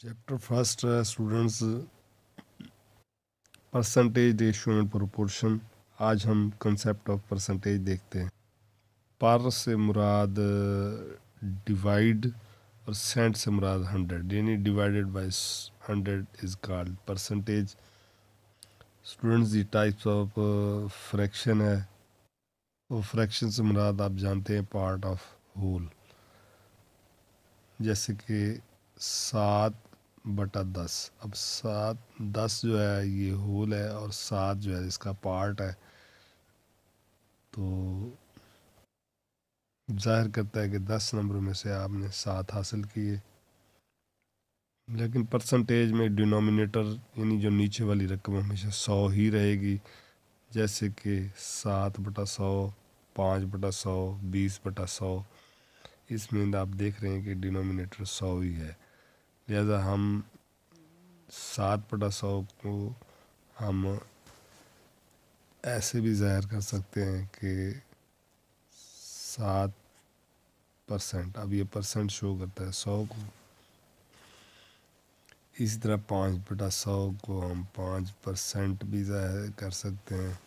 Chapter first students students percentage ratio and proportion आज हम concept of percentage देखते हैं पर से मुराद डिवाइड uh, और सेंट से मुराद हंड्रेड यानी divided by hundred is called percentage students the types of fraction है और फ्रैक्शन से मुराद आप जानते हैं पार्ट ऑफ होल जैसे कि सात बटा दस अब सात दस जो है ये होल है और सात जो है इसका पार्ट है तो जाहिर करता है कि दस नंबरों में से आपने सात हासिल किए लेकिन परसेंटेज में डिनोमिनेटर यानी जो नीचे वाली रकम हमेशा सौ ही रहेगी जैसे कि सात बटा सौ पाँच बटा सौ बीस बटा सौ इसमें आप देख रहे हैं कि डिनोमिनेटर सौ ही है लिहाजा हम सात पटा सौ को हम ऐसे भी ज़ाहिर कर सकते हैं कि सात परसेंट अब ये परसेंट शो करता है सौ को इसी तरह पाँच बटा सौ को हम पाँच परसेंट भी ज़ाहिर कर सकते हैं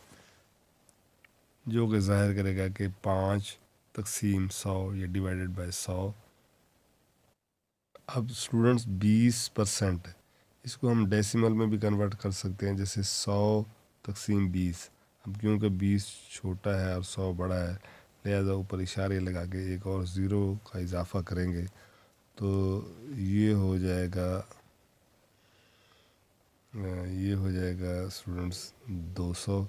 जो कि ज़ाहिर करेगा कि पाँच तकसीम सौ या डिवाइडेड बाय सौ अब स्टूडेंट्स बीस परसेंट इसको हम डेसिमल में भी कन्वर्ट कर सकते हैं जैसे सौ तकसीम बीस अब क्योंकि बीस छोटा है और सौ बड़ा है लिहाजा ऊपर इशारे लगा के एक और ज़ीरो का इजाफा करेंगे तो ये हो जाएगा ये हो जाएगा स्टूडेंट्स दो सौ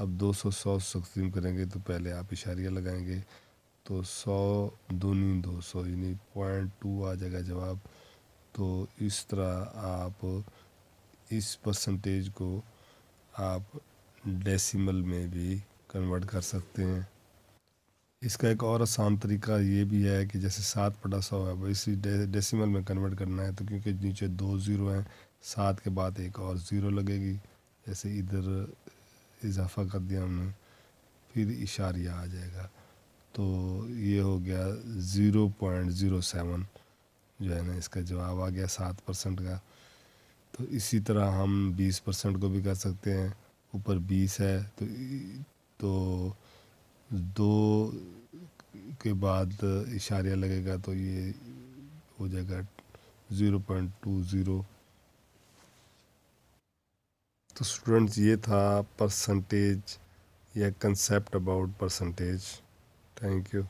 अब दो सौ सौ तकसीम करेंगे तो पहले आप इशारिया लगाएंगे तो सौ दूनी दो सौ यानी पॉइंट टू आ जाएगा जवाब तो इस तरह आप इस परसेंटेज को आप डेसिमल में भी कन्वर्ट कर सकते हैं इसका एक और आसान तरीका ये भी है कि जैसे सात पटा सौ है वो इसी डेसिमल में कन्वर्ट करना है तो क्योंकि नीचे दो ज़ीरो हैं सात के बाद एक और ज़ीरो लगेगी जैसे इधर इजाफा कर दिया हमने फिर इशारिया आ जाएगा तो ये हो गया ज़ीरो पॉइंट ज़ीरो सेवन जो है ना इसका जवाब आ गया सात परसेंट का तो इसी तरह हम बीस परसेंट को भी कर सकते हैं ऊपर बीस है तो तो दो के बाद इशारे लगेगा तो ये हो जाएगा ज़ीरो पॉइंट टू ज़ीरो तो स्टूडेंट्स ये था परसेंटेज या concept about percentage Thank you.